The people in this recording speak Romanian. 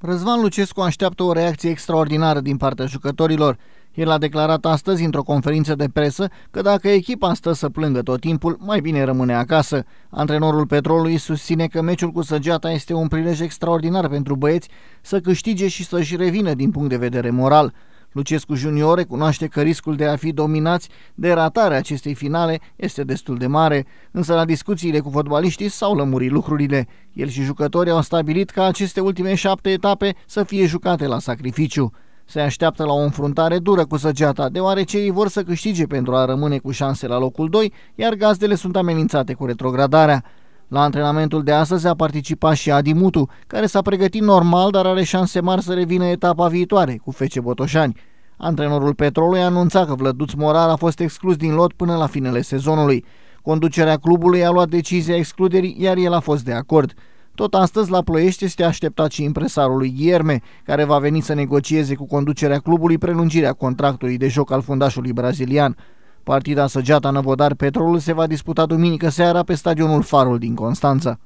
Răzvan Lucescu așteaptă o reacție extraordinară din partea jucătorilor. El a declarat astăzi într-o conferință de presă că dacă echipa stă să plângă tot timpul, mai bine rămâne acasă. Antrenorul Petrolului susține că meciul cu Săgeata este un prilej extraordinar pentru băieți să câștige și să-și revină din punct de vedere moral. Lucescu Junior recunoaște că riscul de a fi dominați de ratarea acestei finale este destul de mare, însă la discuțiile cu fotbaliștii s-au lămurit lucrurile. El și jucătorii au stabilit ca aceste ultime șapte etape să fie jucate la sacrificiu. Se așteaptă la o înfruntare dură cu săgeata, deoarece ei vor să câștige pentru a rămâne cu șanse la locul 2, iar gazdele sunt amenințate cu retrogradarea. La antrenamentul de astăzi a participat și Adi Mutu, care s-a pregătit normal, dar are șanse mari să revină etapa viitoare cu Fece Botoșani. Antrenorul Petrolului anunța că Vlăduț Morar a fost exclus din lot până la finele sezonului. Conducerea clubului a luat decizia excluderii, iar el a fost de acord. Tot astăzi la Ploiești este așteptat și impresarul lui care va veni să negocieze cu conducerea clubului prelungirea contractului de joc al fundașului brazilian. Partida Săgeata Năvodar Petrolul se va disputa duminică seara pe stadionul Farul din Constanța.